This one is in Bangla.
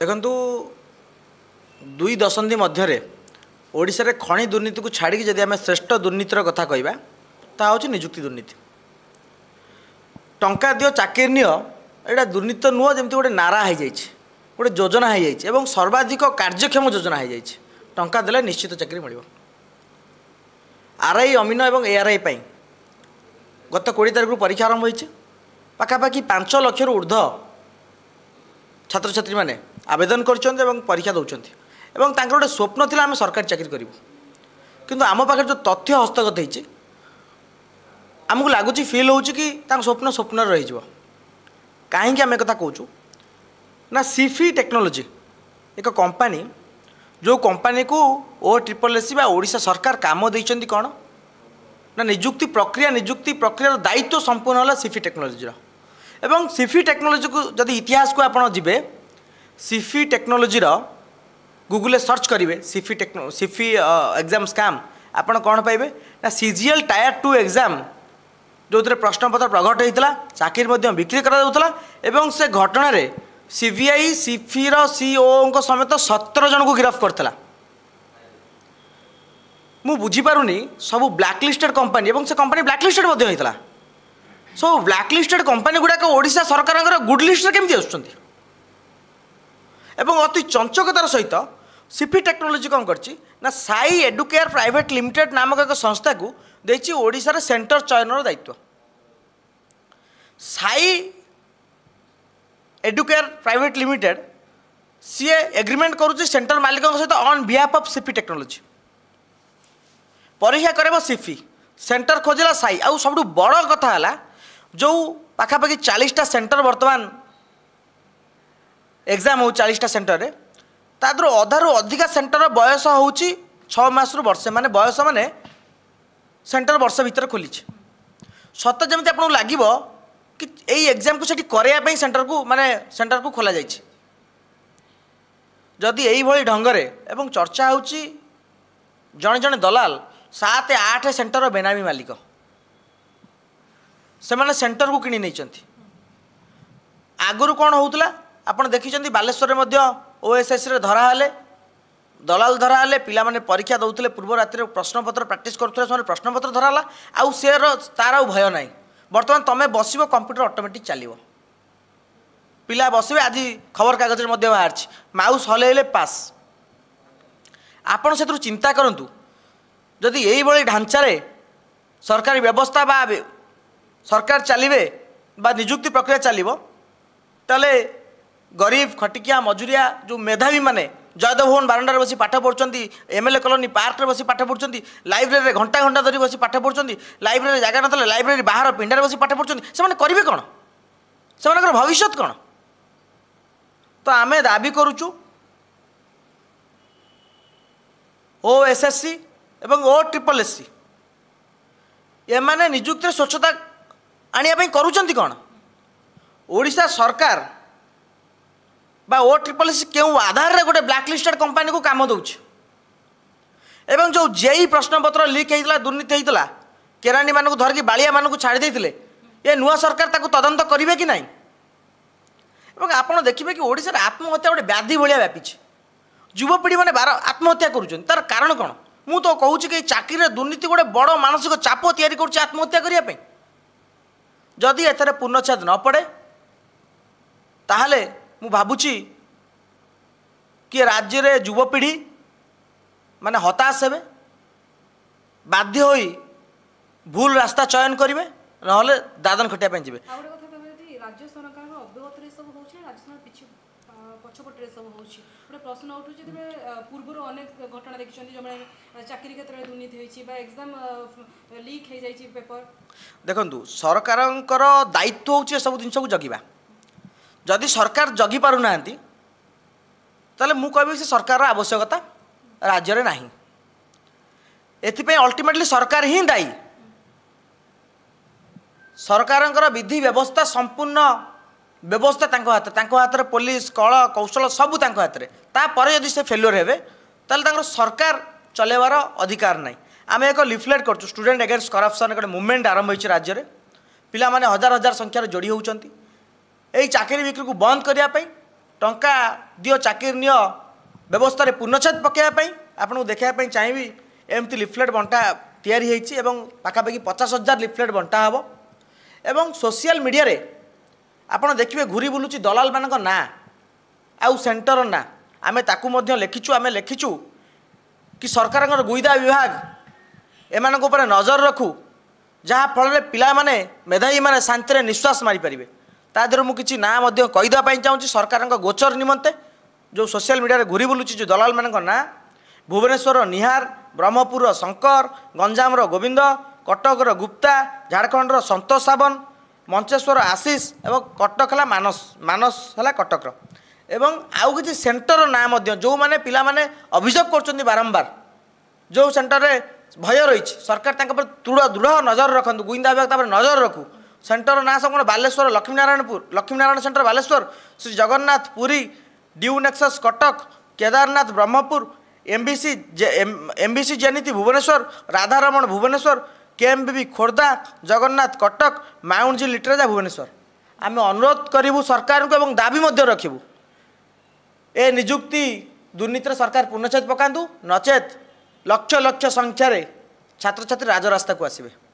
ଦେଖନ୍ତୁ ଦୁଇ ଦଶନ୍ଧି ମଧ୍ୟରେ ଓଡ଼ିଶାରେ ଖଣି ଦୁର୍ନୀତିକୁ ଛାଡ଼ିକି ଯଦି ଆମେ ଶ୍ରେଷ୍ଠ ଦୁର୍ନୀତିର କଥା କହିବା ତାହା ହେଉଛି ନିଯୁକ୍ତି ଦୁର୍ନୀତି ଟଙ୍କା ଦିଅ ଚାକିରି ନିଅ ଏଇଟା ଦୁର୍ନୀତି ତ ନୁହଁ ଯେମିତି ଗୋଟେ ନାରା ହୋଇଯାଇଛି ଗୋଟେ ଯୋଜନା ହୋଇଯାଇଛି ଏବଂ ସର୍ବାଧିକ କାର୍ଯ୍ୟକ୍ଷମ ଯୋଜନା ହୋଇଯାଇଛି ଟଙ୍କା ଦେଲେ ନିଶ୍ଚିତ ଚାକିରି ମିଳିବ ଆର୍ ଆଇ ଅମିନ ଏବଂ ଏ ଆର୍ ଆଇ ପାଇଁ ଗତ କୋଡ଼ିଏ ତାରିଖରୁ ପରୀକ୍ଷା ଆରମ୍ଭ ହୋଇଛି ପାଖାପାଖି ପାଞ୍ଚ ଲକ୍ଷରୁ ଉର୍ଦ୍ଧ୍ୱ ଛାତ୍ରଛାତ୍ରୀମାନେ আবেদন করছেন এবং পরীক্ষা দৌঁছেন এবং তাঁর গোটে স্বপ্ন লা আমি সরকারি চাকরি করবু কিন্তু আম যে তথ্য হস্তগত হয়েছে আমি লাগুচি ফিল হচ্ছে কি তাঁর স্বপ্ন স্বপ্ন যাব কাহিকি আমি কথা কৌছু না সিফি টেকনোলোজি এক কম্পানি যে কম্পানি কু ও ট্রিপল এসি বা ওড়শা সরকার কাম দিয়েছেন কোণ না নিযুক্তি প্রক্রিয়া নিযুক্তি প্রক্রিয়ার দায়িত্ব সম্পূর্ণ হল সিফি টেকনোলোজির এবং সিফি টেকনোলোজি যদি ইতিহাসকে আপনার যাবে ସିଫି ଟେକ୍ନୋଲୋଜିର ଗୁଗୁଲରେ ସର୍ଚ୍ଚ କରିବେ Sify techno Sify exam scam ଆପଣ କ'ଣ ପାଇବେ ନା ସିଜିଏଲ୍ ଟାୟାର୍ ଟୁ ଏକ୍ଜାମ୍ ଯେଉଁଥିରେ ପ୍ରଶ୍ନପତ୍ର ପ୍ରଘଟ ହୋଇଥିଲା ଚାକିରି ମଧ୍ୟ ବିକ୍ରି କରାଯାଉଥିଲା ଏବଂ ସେ ଘଟଣାରେ ସିବିଆଇ ସିଫିର ସିଓଙ୍କ ସମେତ ସତର ଜଣଙ୍କୁ ଗିରଫ କରିଥିଲା ମୁଁ ବୁଝିପାରୁନି ସବୁ ବ୍ଲାକ୍ଲିଷ୍ଟେଡ୍ କମ୍ପାନୀ ଏବଂ ସେ କମ୍ପାନୀ ବ୍ଲାକ୍ଲିଷ୍ଟେଡ୍ ମଧ୍ୟ ହୋଇଥିଲା ସବୁ ବ୍ଲାକ୍ଲିଷ୍ଟେଡ୍ କମ୍ପାନୀ ଗୁଡ଼ାକ ଓଡ଼ିଶା ସରକାରଙ୍କର ଗୁଡ୍ ଲିଷ୍ଟରେ କେମିତି ଆସୁଛନ୍ତି এবং অতি চঞ্চকতার সহিত সিপি টেকনোলোজি কম করছি না সাই এডুকেয়ার প্রাইভেট লিমিটেড নামক এক সংস্থাকে ଦେଇଛି ଓଡ଼ିଶାର ସେଣ୍ଟର ଚୟନର ଦାୟିତ୍ୱ ସାଇ ଏଡୁକେୟାର ପ୍ରାଇଭେଟ୍ ଲିମିଟେଡ୍ ସିଏ ଏଗ୍ରିମେଣ୍ଟ କରୁଛି ସେଣ୍ଟର ମାଲିକଙ୍କ ସହିତ on behalf of Sify technology ପରୀକ୍ଷା କରାଇବ ସିଫି ସେଣ୍ଟର ଖୋଜିଲା ସାଇ ଆଉ ସବୁଠୁ ବଡ଼ କଥା ହେଲା ଯେଉଁ ପାଖାପାଖି ଚାଳିଶଟା ସେଣ୍ଟର ବର୍ତ୍ତମାନ ଏକ୍ଜାମ୍ ହେଉଛି ଚାଳିଶଟା ସେଣ୍ଟରରେ ତା ଦେହରୁ ଅଧାରୁ ଅଧିକା ସେଣ୍ଟରର ବୟସ ହେଉଛି ଛଅ ମାସରୁ ବର୍ଷେ ମାନେ ବୟସ ମାନେ ସେଣ୍ଟର ବର୍ଷ ଭିତରେ ଖୋଲିଛି ସତ ଯେମିତି ଆପଣଙ୍କୁ ଲାଗିବ କି ଏଇ ଏକ୍ଜାମ୍କୁ ସେଠି କରେଇବା ପାଇଁ ସେଣ୍ଟରକୁ ମାନେ ସେଣ୍ଟରକୁ ଖୋଲାଯାଇଛି ଯଦି ଏଇଭଳି ଢଙ୍ଗରେ ଏବଂ ଚର୍ଚ୍ଚା ହେଉଛି ଜଣେ ଜଣେ ଦଲାଲ ସାତ ଆଠ ସେଣ୍ଟରର ବେନାମୀ ମାଲିକ ସେମାନେ ସେଣ୍ଟରକୁ କିଣି ନେଇଛନ୍ତି ଆଗରୁ କ'ଣ ହେଉଥିଲା ଆପଣ ଦେଖିଛନ୍ତି ବାଲେଶ୍ୱରରେ ମଧ୍ୟ ଓଏସ୍ଏସ୍ରେ ଧରା ହେଲେ ଦଲାଲ ଧରା ହେଲେ ପିଲାମାନେ ପରୀକ୍ଷା ଦେଉଥିଲେ ପୂର୍ବ ରାତିରେ ପ୍ରଶ୍ନପତ୍ର ପ୍ରାକ୍ଟିସ୍ କରୁଥିଲେ ସେମାନେ ପ୍ରଶ୍ନପତ୍ର ଧରା ହେଲା ଆଉ ସେର ତା'ର ଆଉ ଭୟ ନାହିଁ ବର୍ତ୍ତମାନ ତୁମେ ବସିବ କମ୍ପ୍ୟୁଟର ଅଟୋମେଟିକ୍ ଚାଲିବ ପିଲା ବସିବେ ଆଜି ଖବରକାଗଜରେ ମଧ୍ୟ ବାହାରିଛି ମାଉସ୍ ହଲେଇଲେ ପାସ୍ ଆପଣ ସେଥିରୁ ଚିନ୍ତା କରନ୍ତୁ ଯଦି ଏଇଭଳି ଢାଞ୍ଚାରେ ସରକାରୀ ବ୍ୟବସ୍ଥା ବା ସରକାର ଚାଲିବେ ବା ନିଯୁକ୍ତି ପ୍ରକ୍ରିୟା ଚାଲିବ ତାହେଲେ গরিব খটিকিয়া মজুরিয়া যে মেধাবী মানে জয়দেব ভবন বারান্ডার বসি পাঠ পড়ছেন এমএলএ কলোনি পার্করে বসি পাঠ পড়ছেন লাইব্রেরি ঘণ্টা ঘণ্টা ধরে বসি পাঠ পড়ছেন লাইব্রেরি জায়গা নথলে লাইব্রেরি বাহার পিণ্ডার বসি পাঠ পড়ছেন সে করবে কোণ সে ভবিষ্যৎ কোণ তো আমি দাবি করুছু ও এসএসসি এবং ও ট্রিপল এসসি এমানে নিযুক্তির স্বচ্ছতা আনিয়া করুছেন কোণ ওড়িশা সরকার বা ও ট্রিপল সি কেউ আধারে গোটে ব্ল্যাকলিস্টেড কু কাম দেଉଛି এবং যে জেই প্রশ্নপত্র লিক হয়েছিল দুর্নীতি হয়েছিল কেরাণী মানুষ ধরিকি বাড়িয়া মানুষ ছাড়ি দিয়ে এ নূয়া সরকার তাকে তদন্ত করবে কি না এবং আপনার দেখবে কি ওড়শার আত্মহত্যা গোটে ব্যাধি ভাইয়া ব্যাপিছে যুবপিঢ়ি মানে বার আত্মহত্যা করছেন তার কারণ কোণ মু তো কুচি কি চাকরিরে দুর্নীতি গোটে বড় মানসিক চাপ তৈরি করছে আত্মহত্যা করা যদি এতে পূর্ণচ্ছেদ ন পড়ে তাহলে ମୁଁ ଭାବୁଛି କିଏ ରାଜ୍ୟରେ ଯୁବପିଢ଼ି ମାନେ ହତାଶ ହେବେ ବାଧ୍ୟ ହୋଇ ଭୁଲ ରାସ୍ତା ଚୟନ କରିବେ ନହେଲେ ଦାଦନ ଖଟିବା ପାଇଁ ଯିବେ ପଛପଟରେ ସବୁ ହେଉଛି ଗୋଟେ ପ୍ରଶ୍ନ ଉଠୁଛି ତେବେ ପୂର୍ବରୁ ଅନେକ ଘଟଣା ଦେଖିଛନ୍ତି ଯେଉଁମାନେ ଚାକିରି କ୍ଷେତ୍ରରେ ଦୁର୍ନୀତି ହୋଇଛି ବା ଏକ୍ଜାମ ଲିକ୍ ହେଇଯାଇଛି ପେପର ଦେଖନ୍ତୁ ସରକାରଙ୍କର ଦାୟିତ୍ୱ ହେଉଛି ଏସବୁ ଜିନିଷକୁ ଜଗିବା जदि सरकार जगी जगिपू त म कि सरकार आवश्यकता राज्य नै एप्लि अल्टीमेटली सरकार हिँड दायी सरकारको विधि व्यवस्था संपूर्ण व्यवस्था हात पुलिस कल कौशल सब से फेल्युअर जिसिए फेलोर हेर्दै सरकार चलैबार अधिकार नै आम लिफलेट स्टूडेंट गर्छु स्टुडेन्ट एगेन्स करप्सन गए मुभमेन्ट आरम्भ राज्यले पिजार हजार हजार जोड़ी जोडीहेन्ट এই ଚାକିରି ବିକ୍ରିକୁ ବନ୍ଦ କରିବା ପାଇଁ ଟଙ୍କା ଦିଅ ଚାକିରି ନିଅ ବ୍ୟବସ୍ଥାରେ ପୂର୍ଣ୍ଣଚ୍ଛେଦ ପକାଇବା ପାଇଁ ଆପଣଙ୍କୁ ଦେଖାଇବା ପାଇଁ ଚାହିଁବି ଏମିତି ଲିଫ୍ଲେଟ୍ ବଣ୍ଟା ତିଆରି ହୋଇଛି ଏବଂ ପାଖାପାଖି ପଚାଶ ହଜାର ଲିଫ୍ଲେଟ୍ ବଣ୍ଟା ହେବ ଏବଂ ସୋସିଆଲ ମିଡ଼ିଆରେ ଆପଣ ଦେଖିବେ ଘୁରି ବୁଲୁଛି ଦଲାଲମାନଙ୍କ ନାଁ ଆଉ ସେଣ୍ଟର ନାଁ ଆମେ ତାକୁ ମଧ୍ୟ ଲେଖିଛୁ ଆମେ ଲେଖିଛୁ କି ସରକାରଙ୍କର ଗୁଇନ୍ଦା ବିଭାଗ ଏମାନଙ୍କ ଉପରେ ନଜର ରଖୁ ଯାହାଫଳରେ ପିଲାମାନେ ମେଧାବୀମାନେ ଶାନ୍ତିରେ ନିଶ୍ୱାସ ମାରିପାରିବେ तिहे मिठो कहिदेपकार गोचर निमन्ते जो गोचर मिडले जो बुलु दलाल म नाँ भुवनश्वर निहार ब्रह्मपुर र शर गञजाम र गोविन्द कटक र गुप्ता झाडखण्ड र सन्तोष सावन मञ्च्वर आशिष ए कटक होलास होला कटकर एउकि सेन्टर नाँधे पहिले अभिजो गर्नु बारम्बार जो सेन्टर भय रहि सरकार तृढ दृढ नजर रकुन्दा अभिभावक नजर रकु ସେଣ୍ଟର ନାଁ ସବୁ କ'ଣ ବାଲେଶ୍ୱର ଲକ୍ଷ୍ମୀନାରାୟଣପୁର ଲକ୍ଷ୍ମୀନାରାୟଣ ସେଣ୍ଟର ବାଲେଶ୍ୱର ଶ୍ରୀ ଜଗନ୍ନାଥ ପୁରୀ ଡ୍ୟୁ Nexus Cuttack Kedarnath Brahmapur MBC MBC ଜେନିତି ଭୁବନେଶ୍ୱର ରାଧାରମଣ ଭୁବନେଶ୍ୱର କେଏମ୍ବିବି ଖୋର୍ଦ୍ଧା ଜଗନ୍ନାଥ କଟକ ମାଉଣ୍ଟଜୀ ଲିଟ୍ରେଜା ଭୁବନେଶ୍ୱର ଆମେ ଅନୁରୋଧ କରିବୁ ସରକାରଙ୍କୁ ଏବଂ ଦାବି ମଧ୍ୟ ରଖିବୁ ଏ ନିଯୁକ୍ତି ଦୁର୍ନୀତିରେ ସରକାର ପୁନଃଚ୍ଛେଦ ପକାନ୍ତୁ ନଚେତ୍ ଲକ୍ଷ ଲକ୍ଷ ସଂଖ୍ୟାରେ ଛାତ୍ରଛାତ୍ରୀ ରାଜରାସ୍ତାକୁ ଆସିବେ